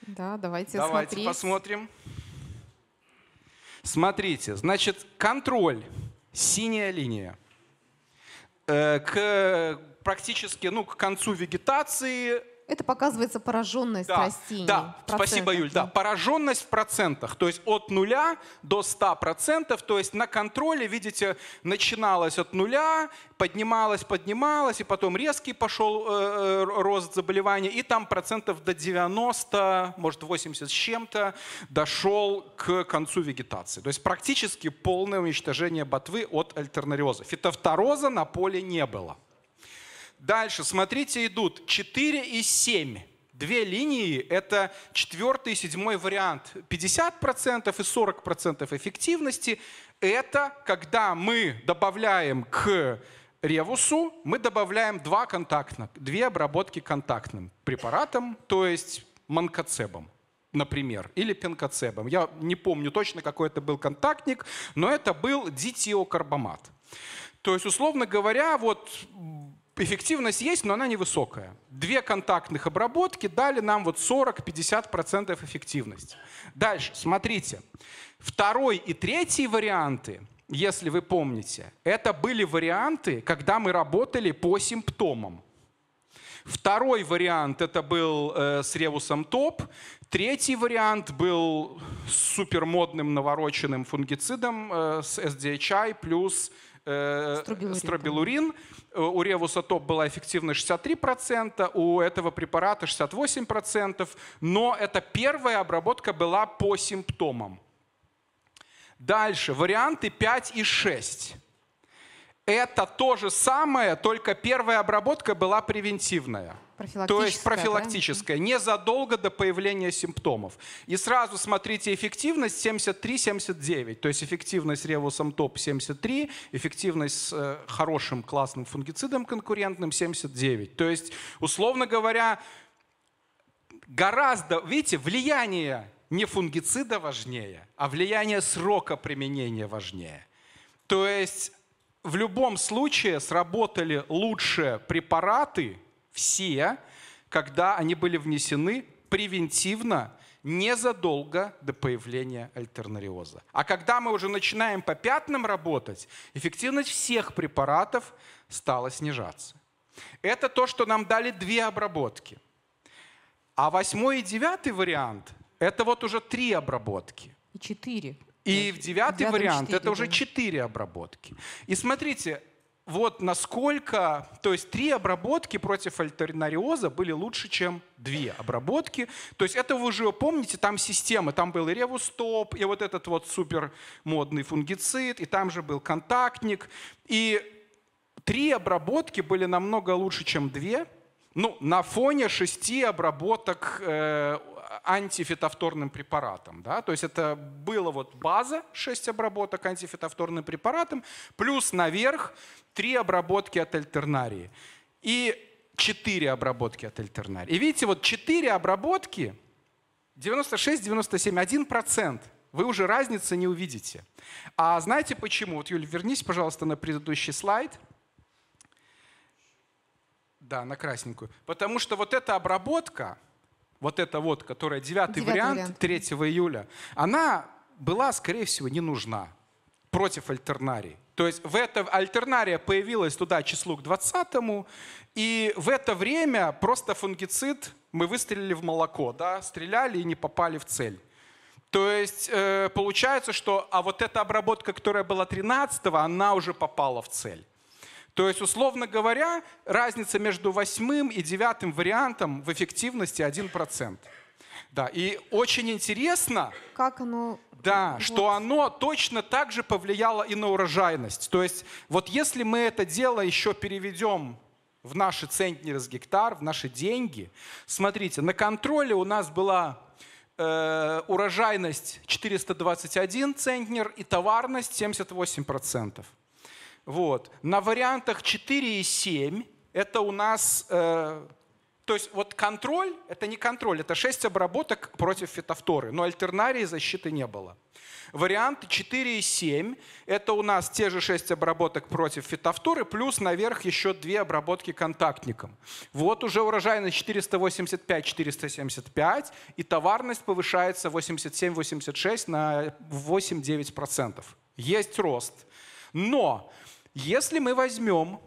Да, давайте, давайте смотреть. посмотрим. Смотрите, значит, контроль, синяя линия. Э, к практически, ну, к концу вегетации это показывается пораженность да, растений. Да, спасибо, Юль. Да, пораженность в процентах, то есть от нуля до 100%, то есть на контроле, видите, начиналось от нуля, поднималось, поднималось, и потом резкий пошел э, э рост заболевания, и там процентов до 90, может 80 с чем-то дошел к концу вегетации. То есть практически полное уничтожение ботвы от альтернариоза. Фитофтороза на поле не было. Дальше, смотрите, идут 4 и 7. Две линии – это четвертый и седьмой вариант. 50% и 40% эффективности – это когда мы добавляем к ревусу, мы добавляем два контактных, две обработки контактным препаратом, то есть манкоцебом например, или пенкоцебом. Я не помню точно, какой это был контактник, но это был дитиокарбамат. То есть, условно говоря, вот эффективность есть, но она невысокая. Две контактных обработки дали нам вот 40-50% эффективности. Дальше, смотрите. Второй и третий варианты, если вы помните, это были варианты, когда мы работали по симптомам. Второй вариант это был э, с Ревусом Топ. Третий вариант был с супермодным навороченным фунгицидом э, с SDHI плюс э, стробилурин. стробилурин. Э, у ревусатоп была эффективность 63%, у этого препарата 68%, но эта первая обработка была по симптомам. Дальше, варианты 5 и 6 это то же самое, только первая обработка была превентивная. То есть профилактическая, да? незадолго до появления симптомов. И сразу смотрите эффективность 73-79. То есть эффективность ревусом топ 73, эффективность с э, хорошим классным фунгицидом конкурентным 79. То есть, условно говоря, гораздо, видите, влияние не фунгицида важнее, а влияние срока применения важнее. То есть в любом случае сработали лучшие препараты, все, когда они были внесены превентивно незадолго до появления альтернариоза. А когда мы уже начинаем по пятнам работать, эффективность всех препаратов стала снижаться. Это то, что нам дали две обработки. А восьмой и девятый вариант – это вот уже три обработки. И четыре. И в девятый, вариант 4, это да. уже четыре обработки. И смотрите, вот насколько, то есть три обработки против альтернариоза были лучше, чем две обработки. То есть это вы уже помните, там системы, там был и ревустоп, и вот этот вот супер модный фунгицид, и там же был контактник. И три обработки были намного лучше, чем две. Ну, на фоне шести обработок э, антифитофторным препаратом. Да? То есть это было вот база 6 обработок антифитофторным препаратом, плюс наверх 3 обработки от альтернарии и 4 обработки от альтернарии. И видите, вот 4 обработки 96-97, 1% вы уже разницы не увидите. А знаете почему? Вот, Юль, вернись, пожалуйста, на предыдущий слайд. Да, на красненькую. Потому что вот эта обработка, вот эта вот, которая девятый, вариант, вариант 3 июля, она была, скорее всего, не нужна против альтернарии. То есть в это альтернария появилась туда числу к 20 и в это время просто фунгицид, мы выстрелили в молоко, да, стреляли и не попали в цель. То есть э, получается, что а вот эта обработка, которая была 13 она уже попала в цель. То есть, условно говоря, разница между восьмым и девятым вариантом в эффективности 1%. Да, и очень интересно, как оно... да, вот. что оно точно так же повлияло и на урожайность. То есть вот если мы это дело еще переведем в наши центнеры с гектар, в наши деньги, смотрите, на контроле у нас была э, урожайность 421 центнер и товарность 78 процентов. Вот. На вариантах 4 и 7 это у нас... Э, то есть вот контроль, это не контроль, это 6 обработок против фитофторы, но альтернарии защиты не было. Варианты 4 и 7 – это у нас те же 6 обработок против фитофторы, плюс наверх еще 2 обработки контактником. Вот уже урожай на 485-475, и товарность повышается 87-86 на 8-9%. Есть рост. Но если мы возьмем,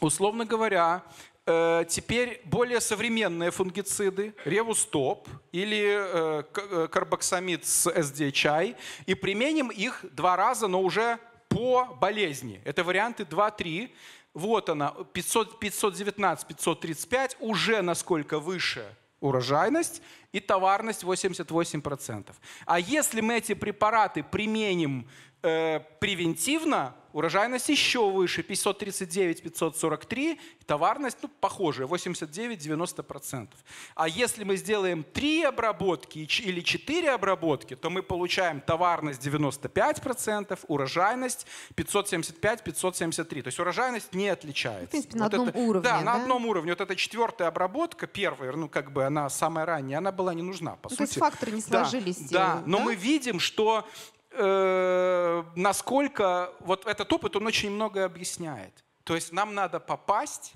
условно говоря, э, теперь более современные фунгициды, ревустоп или э, э, карбоксамид с SDHI, и применим их два раза, но уже по болезни. Это варианты 2-3. Вот она, 519-535, уже насколько выше урожайность и товарность 88%. А если мы эти препараты применим Э, превентивно урожайность еще выше, 539-543, товарность ну, похожая, 89-90%. А если мы сделаем 3 обработки или 4 обработки, то мы получаем товарность 95%, урожайность 575-573. То есть урожайность не отличается. В принципе, на вот одном это, уровне. Да, да, на одном уровне. Вот эта четвертая обработка, первая, ну как бы она самая ранняя, она была не нужна, по ну, сути. То есть факторы не сложились. Да, да. Э, но да? мы видим, что э, насколько вот этот опыт, он очень многое объясняет. То есть нам надо попасть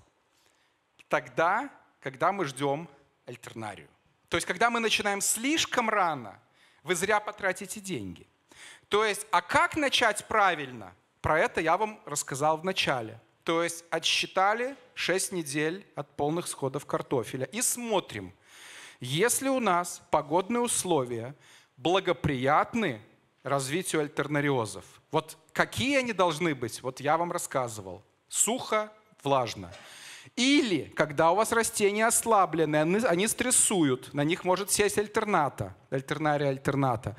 тогда, когда мы ждем альтернарию. То есть когда мы начинаем слишком рано, вы зря потратите деньги. То есть, а как начать правильно? Про это я вам рассказал в начале. То есть отсчитали 6 недель от полных сходов картофеля. И смотрим, если у нас погодные условия благоприятны развитию альтернариозов. Вот какие они должны быть, вот я вам рассказывал. Сухо, влажно. Или, когда у вас растения ослаблены, они, они стрессуют, на них может сесть альтерната, альтернария альтерната.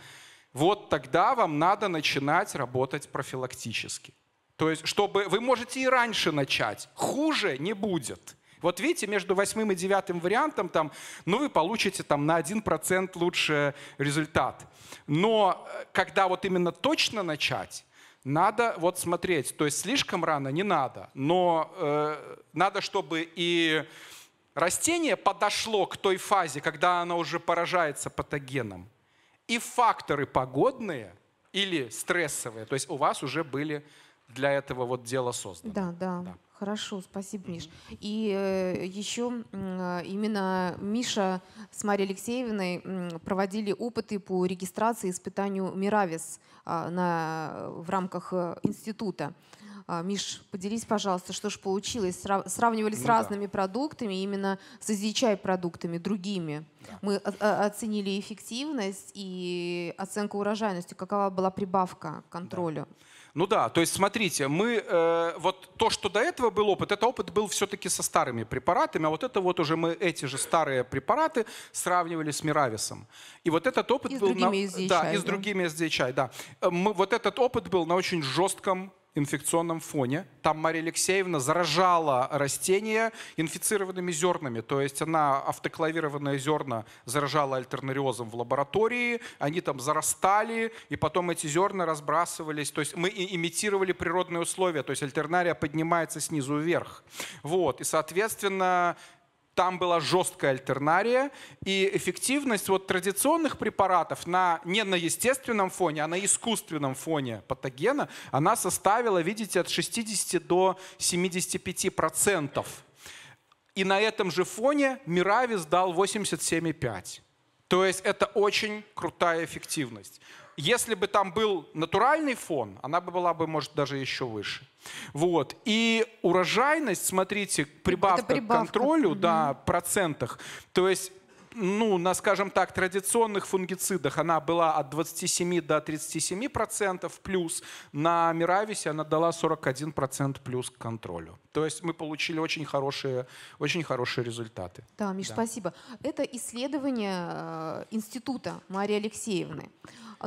Вот тогда вам надо начинать работать профилактически. То есть, чтобы вы можете и раньше начать, хуже не будет. Вот видите, между восьмым и девятым вариантом, там, ну, вы получите там, на 1% лучше результат. Но э, когда вот именно точно начать, надо вот смотреть. То есть слишком рано не надо, но э, надо, чтобы и растение подошло к той фазе, когда оно уже поражается патогеном, и факторы погодные или стрессовые, то есть у вас уже были для этого вот дело создано. Да, да. да. Хорошо, спасибо, Миш. И э, еще э, именно Миша с Марией Алексеевной э, проводили опыты по регистрации и испытанию Миравис э, на, в рамках э, института. Э, Миш, поделись, пожалуйста, что же получилось? Сра сравнивали ну, с разными да. продуктами, именно с изъячай продуктами, другими. Да. Мы оценили эффективность и оценку урожайности. Какова была прибавка к контролю? Да. Ну да, то есть смотрите, мы э, вот то, что до этого был опыт, это опыт был все-таки со старыми препаратами, а вот это вот уже мы эти же старые препараты сравнивали с Мирависом. И вот этот опыт и был... С другими на, SDHI, да, да, и с другими SDHI, да. Э, мы, вот этот опыт был на очень жестком инфекционном фоне. Там Мария Алексеевна заражала растения инфицированными зернами. То есть она автоклавированные зерна заражала альтернариозом в лаборатории, они там зарастали, и потом эти зерна разбрасывались. То есть мы имитировали природные условия, то есть альтернария поднимается снизу вверх. Вот. И, соответственно, там была жесткая альтернария, и эффективность вот традиционных препаратов на, не на естественном фоне, а на искусственном фоне патогена, она составила, видите, от 60 до 75 процентов. И на этом же фоне Миравис дал 87,5. То есть это очень крутая эффективность если бы там был натуральный фон, она бы была бы, может, даже еще выше. Вот. И урожайность, смотрите, прибавка, прибавка. к контролю, угу. да, процентах. То есть ну, на, скажем так, традиционных фунгицидах она была от 27 до 37 процентов плюс, на Мирависе она дала 41 процент плюс к контролю. То есть мы получили очень хорошие, очень хорошие результаты. Да, Миш, да. спасибо. Это исследование э, института Марии Алексеевны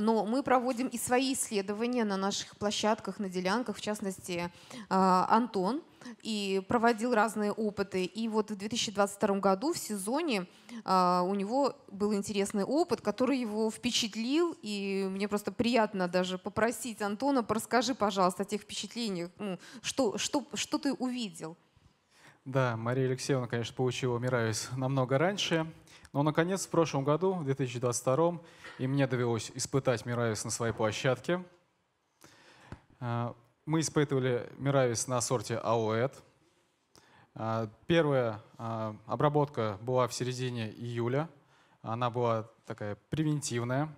но мы проводим и свои исследования на наших площадках, на делянках, в частности, э, Антон и проводил разные опыты. И вот в 2022 году в сезоне э, у него был интересный опыт, который его впечатлил. И мне просто приятно даже попросить Антона, расскажи, пожалуйста, о тех впечатлениях, ну, что, что, что ты увидел. Да, Мария Алексеевна, конечно, получила Мирайс намного раньше. Но, наконец, в прошлом году, в 2022, и мне довелось испытать Мираевис на своей площадке. Э, мы испытывали Мираевис на сорте AOET. Э, первая э, обработка была в середине июля. Она была такая превентивная,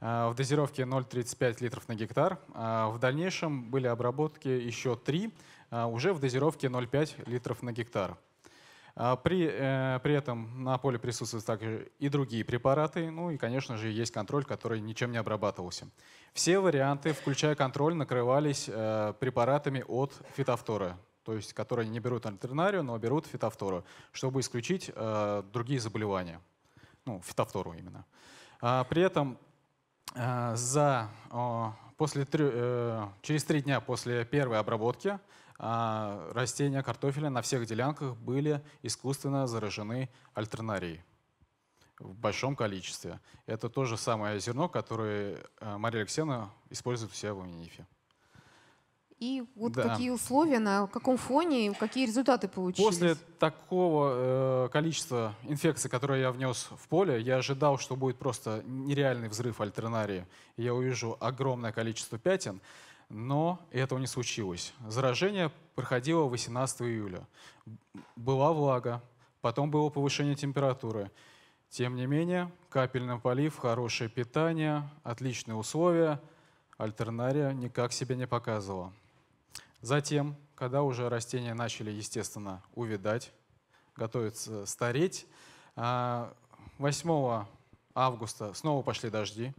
в дозировке 0,35 литров на гектар. В дальнейшем были обработки еще три, уже в дозировке 0,5 литров на гектар. А, при, э, при этом на поле присутствуют также и другие препараты, ну и, конечно же, есть контроль, который ничем не обрабатывался. Все варианты, включая контроль, накрывались э, препаратами от фитофтора, то есть которые не берут альтернарию, но берут фитофтору, чтобы исключить э, другие заболевания. Ну, фитофтору именно. А, при этом за, после, через три дня после первой обработки а, растения картофеля на всех делянках были искусственно заражены альтернарией в большом количестве. Это то же самое зерно, которое э, Мария Алексеевна использует у себя в Уминифе. И вот да. какие условия, на каком фоне, какие результаты получились? После такого э, количества инфекций, которые я внес в поле, я ожидал, что будет просто нереальный взрыв альтернарии. Я увижу огромное количество пятен но этого не случилось. Заражение проходило 18 июля. Была влага, потом было повышение температуры. Тем не менее, капельный полив, хорошее питание, отличные условия, альтернария никак себя не показывала. Затем, когда уже растения начали, естественно, увидать, готовиться стареть, 8 а, августа снова пошли дожди,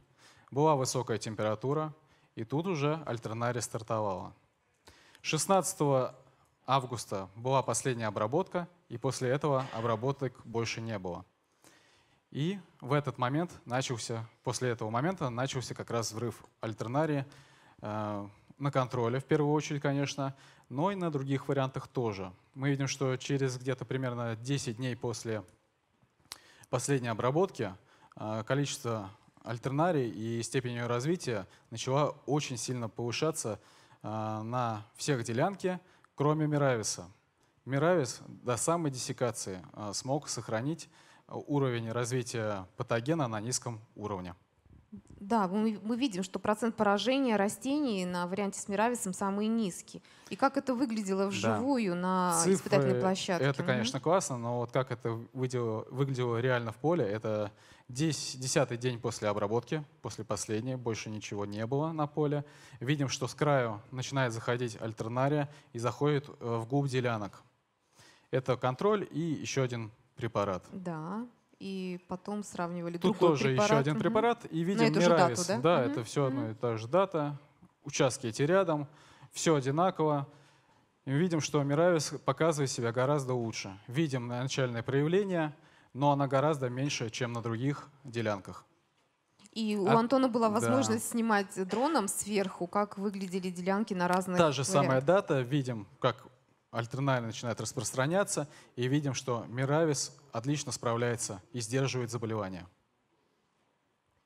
была высокая температура – и тут уже Альтернари стартовала. 16 августа была последняя обработка, и после этого обработок больше не было. И в этот момент начался, после этого момента начался как раз взрыв альтернарии э, на контроле в первую очередь, конечно, но и на других вариантах тоже. Мы видим, что через где-то примерно 10 дней после последней обработки э, количество альтернарий и степень ее развития начала очень сильно повышаться а, на всех делянке, кроме Мирависа. Миравис до самой диссекации а, смог сохранить а, уровень развития патогена на низком уровне. Да, мы, мы видим, что процент поражения растений на варианте с мирависом самый низкий. И как это выглядело вживую да. на Цифры, испытательной площадке? Это, угу. конечно, классно, но вот как это выглядело, выглядело реально в поле, это, Здесь Десятый день после обработки, после последней, больше ничего не было на поле. Видим, что с краю начинает заходить альтернария и заходит э, в губ делянок. Это контроль и еще один препарат. Да, и потом сравнивали Тут другой тоже препарат. еще один препарат, угу. и ну, видим Неравис. Да, да угу. это все угу. одно и та же дата, участки эти рядом, все одинаково. И видим, что Миравис показывает себя гораздо лучше. Видим начальное проявление — но она гораздо меньше, чем на других делянках. И у а, Антона была возможность да. снимать дроном сверху, как выглядели делянки на разных Та же вариантах. самая дата, видим, как альтернально начинает распространяться, и видим, что Миравис отлично справляется и сдерживает заболевание.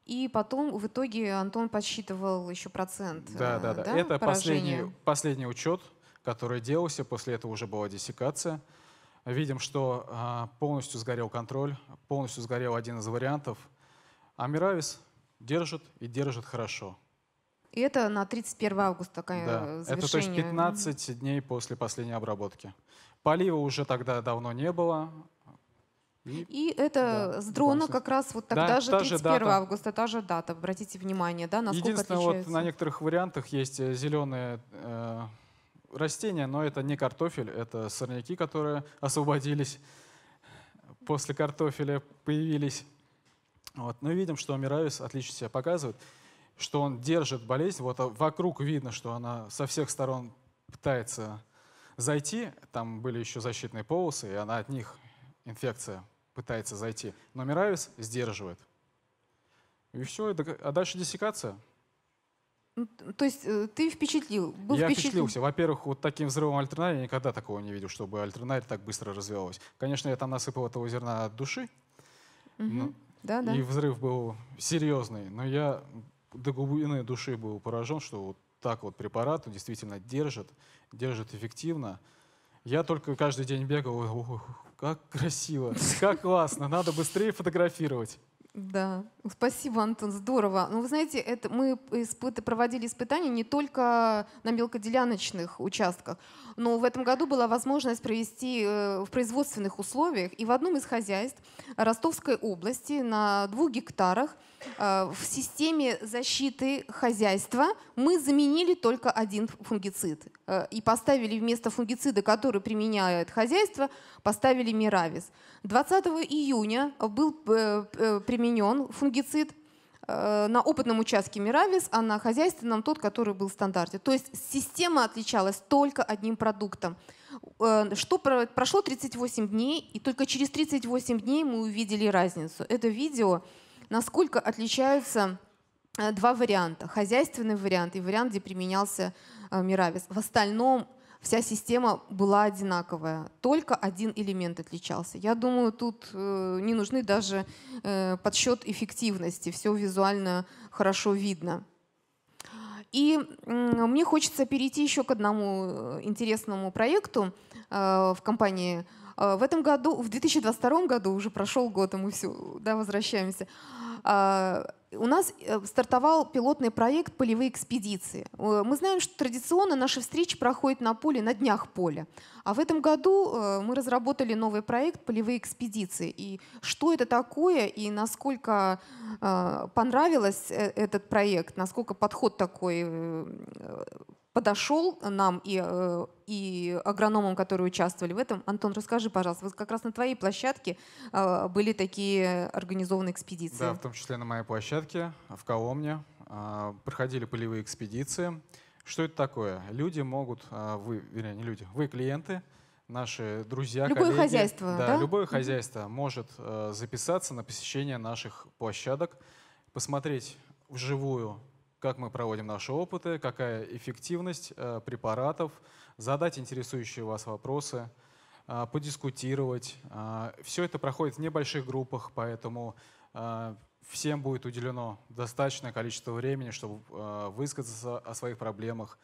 И потом в итоге Антон подсчитывал еще процент. Да, да, э, да. да? Это последний, последний учет, который делался, после этого уже была диссекация видим, что а, полностью сгорел контроль, полностью сгорел один из вариантов. А Миравис держит и держит хорошо. И это на 31 августа да. завершение. Э, это то есть 15 дней после последней обработки. Полива уже тогда давно не было. И, и это да, с дрона как раз вот тогда да, же 31 та же августа, та же дата. Обратите внимание, да, насколько Единственное, отличаются. вот на некоторых вариантах есть э, зеленые э, растения, но это не картофель, это сорняки, которые освободились после картофеля, появились. Вот. Мы ну, видим, что амиралис отлично себя показывает, что он держит болезнь. Вот а, вокруг видно, что она со всех сторон пытается зайти. Там были еще защитные полосы, и она от них, инфекция, пытается зайти. Но амиралис сдерживает. И все, а дальше диссекация. То есть э, ты впечатлил? Был я впечатлился. Во-первых, вот таким взрывом альтернария никогда такого не видел, чтобы альтернария так быстро развивалась. Конечно, я там насыпал этого зерна от души, угу. Ну, но... да, да. и взрыв был серьезный, но я до глубины души был поражен, что вот так вот препарат действительно держит, держит эффективно. Я только каждый день бегал, как красиво, как классно, надо быстрее фотографировать. Да, ну, спасибо, Антон, здорово. Ну, вы знаете, это мы испыты, проводили испытания не только на мелкоделяночных участках, но в этом году была возможность провести э, в производственных условиях. И в одном из хозяйств Ростовской области на двух гектарах э, в системе защиты хозяйства мы заменили только один фунгицид э, и поставили вместо фунгицида, который применяет хозяйство, поставили миравис. 20 июня был применен изменен фунгицид э, на опытном участке Миравис, а на хозяйственном тот, который был в стандарте. То есть система отличалась только одним продуктом. Э, что прошло 38 дней, и только через 38 дней мы увидели разницу. Это видео, насколько отличаются э, два варианта. Хозяйственный вариант и вариант, где применялся Миравис. В остальном вся система была одинаковая, только один элемент отличался. Я думаю, тут э, не нужны даже э, подсчет эффективности, все визуально хорошо видно. И мне хочется перейти еще к одному э, интересному проекту в компании. В этом году, в 2022 году, уже прошел год, и мы все да, возвращаемся, а, у нас э, стартовал пилотный проект «Полевые экспедиции». Э, мы знаем, что традиционно наши встречи проходят на поле, на днях поля. А в этом году э, мы разработали новый проект «Полевые экспедиции». И что это такое, и насколько понравилось этот проект, насколько подход такой подошел нам и, э, и агрономам, которые участвовали в этом. Антон, расскажи, пожалуйста, вот как раз на твоей площадке э, были такие организованные экспедиции. Да, в том числе на моей площадке в Коломне э, проходили полевые экспедиции. Что это такое? Люди могут, вы, вернее, не люди, вы клиенты, наши друзья, любое коллеги. хозяйство, да, да? любое хозяйство mm -hmm. может записаться на посещение наших площадок, посмотреть вживую как мы проводим наши опыты, какая эффективность э, препаратов, задать интересующие вас вопросы, э, подискутировать. Э, Все это проходит в небольших группах, поэтому всем будет уделено достаточное количество времени, чтобы высказаться о своих проблемах,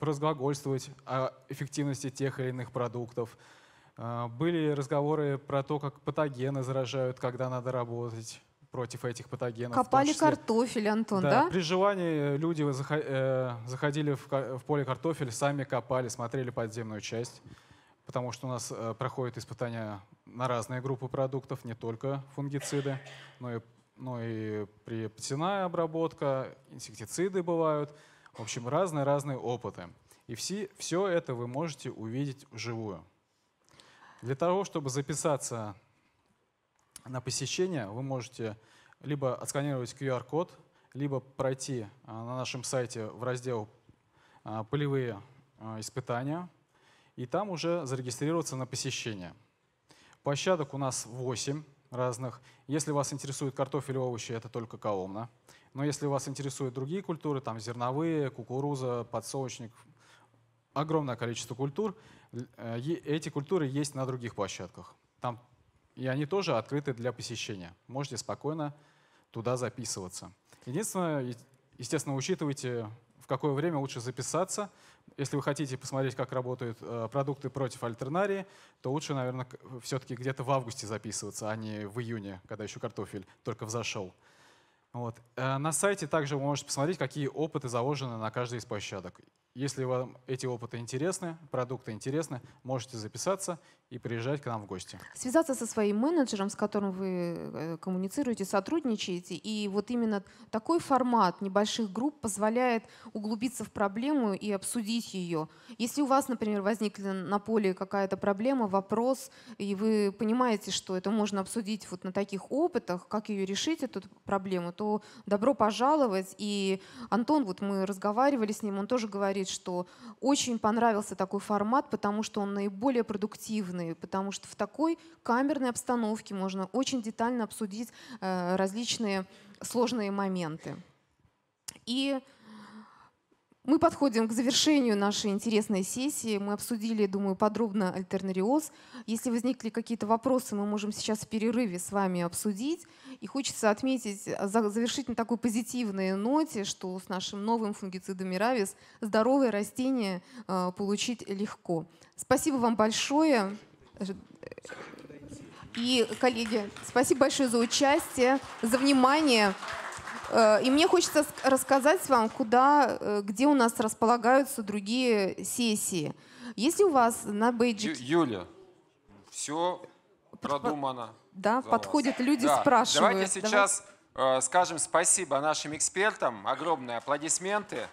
разглагольствовать о эффективности тех или иных продуктов. Были разговоры про то, как патогены заражают, когда надо работать, против этих патогенов. Копали картофель, Антон, да, да? При желании люди э, заходили в поле картофель, сами копали, смотрели подземную часть, потому что у нас э, проходят испытания на разные группы продуктов, не только фунгициды, но и, но и при птиная обработка, инсектициды бывают. В общем, разные-разные опыты. И все, все это вы можете увидеть вживую. Для того, чтобы записаться на посещение вы можете либо отсканировать QR-код, либо пройти а, на нашем сайте в раздел а, «Полевые а, испытания» и там уже зарегистрироваться на посещение. Площадок у нас 8 разных. Если вас интересует картофель и овощи, это только Коломна. Но если вас интересуют другие культуры, там зерновые, кукуруза, подсолнечник, огромное количество культур, э, эти культуры есть на других площадках. Там и они тоже открыты для посещения. Можете спокойно туда записываться. Единственное, естественно, учитывайте, в какое время лучше записаться. Если вы хотите посмотреть, как работают э, продукты против альтернарии, то лучше, наверное, все-таки где-то в августе записываться, а не в июне, когда еще картофель только взошел. Вот. Э, на сайте также вы можете посмотреть, какие опыты заложены на каждой из площадок. Если вам эти опыты интересны, продукты интересны, можете записаться и приезжать к нам в гости. Связаться со своим менеджером, с которым вы э, коммуницируете, сотрудничаете. И вот именно такой формат небольших групп позволяет углубиться в проблему и обсудить ее. Если у вас, например, возникла на поле какая-то проблема, вопрос, и вы понимаете, что это можно обсудить вот на таких опытах, как ее решить, эту проблему, то добро пожаловать. И Антон, вот мы разговаривали с ним, он тоже говорит, сказать, что очень понравился такой формат, потому что он наиболее продуктивный, потому что в такой камерной обстановке можно очень детально обсудить э, различные сложные моменты. И мы подходим к завершению нашей интересной сессии. Мы обсудили, думаю, подробно альтернариоз. Если возникли какие-то вопросы, мы можем сейчас в перерыве с вами обсудить. И хочется отметить, а, завершить на такой позитивной ноте, что с нашим новым фунгицидом Миравис здоровые растения а, получить легко. Спасибо вам большое. И, коллеги, спасибо большое за участие, за внимание. Э, и мне хочется рассказать вам, куда, э, где у нас располагаются другие сессии. Если у вас на бейджике... Ю Юля, все продумано. Да, подходят вас. люди, да. спрашивают. Давайте сейчас Давай. Э, скажем спасибо нашим экспертам. Огромные аплодисменты.